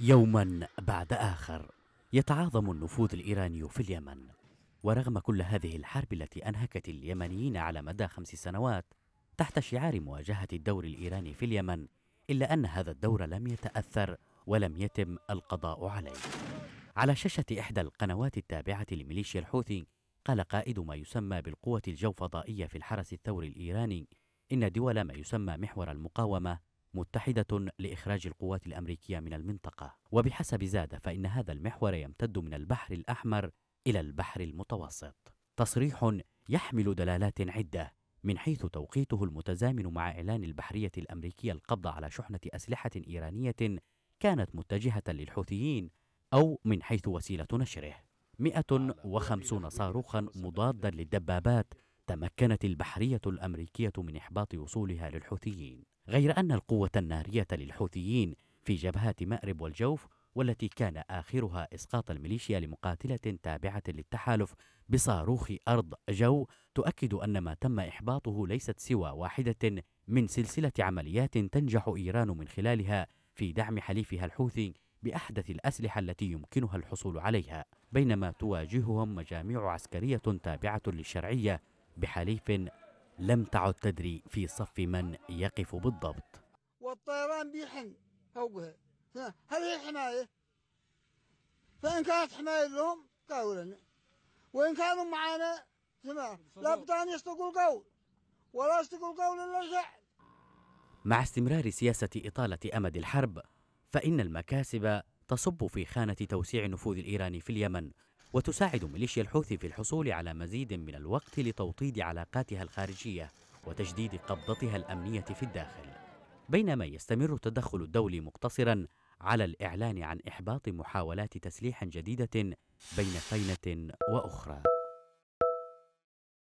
يوما بعد آخر يتعاظم النفوذ الإيراني في اليمن ورغم كل هذه الحرب التي أنهكت اليمنيين على مدى خمس سنوات تحت شعار مواجهة الدور الإيراني في اليمن إلا أن هذا الدور لم يتأثر ولم يتم القضاء عليه على شاشة إحدى القنوات التابعة لميليشيا الحوثي قال قائد ما يسمى بالقوة الجوفضائية في الحرس الثوري الإيراني إن دول ما يسمى محور المقاومة متحدة لإخراج القوات الأمريكية من المنطقة وبحسب زاد فإن هذا المحور يمتد من البحر الأحمر إلى البحر المتوسط تصريح يحمل دلالات عدة من حيث توقيته المتزامن مع إعلان البحرية الأمريكية القبض على شحنة أسلحة إيرانية كانت متجهة للحوثيين أو من حيث وسيلة نشره 150 صاروخا مضادا للدبابات تمكنت البحرية الأمريكية من إحباط وصولها للحوثيين غير أن القوة النارية للحوثيين في جبهات مأرب والجوف والتي كان آخرها إسقاط الميليشيا لمقاتلة تابعة للتحالف بصاروخ أرض جو تؤكد أن ما تم إحباطه ليست سوى واحدة من سلسلة عمليات تنجح إيران من خلالها في دعم حليفها الحوثي بأحدث الأسلحة التي يمكنها الحصول عليها بينما تواجههم مجاميع عسكرية تابعة للشرعية بحليف لم تعد تدري في صف من يقف بالضبط والطيران بيحن فوقها هل هي حماية فإن كانت حماية لهم قالوا لنا وإن كانوا معانا جماعة لا بد أن يصدقوا القول ولا يصدقوا القول إلا الفعل مع استمرار سياسة إطالة أمد الحرب فإن المكاسب تصب في خانة توسيع النفوذ الإيراني في اليمن وتساعد ميليشيا الحوثي في الحصول على مزيد من الوقت لتوطيد علاقاتها الخارجية وتجديد قبضتها الأمنية في الداخل بينما يستمر التدخل الدولي مقتصرا على الإعلان عن إحباط محاولات تسليح جديدة بين فينة وأخرى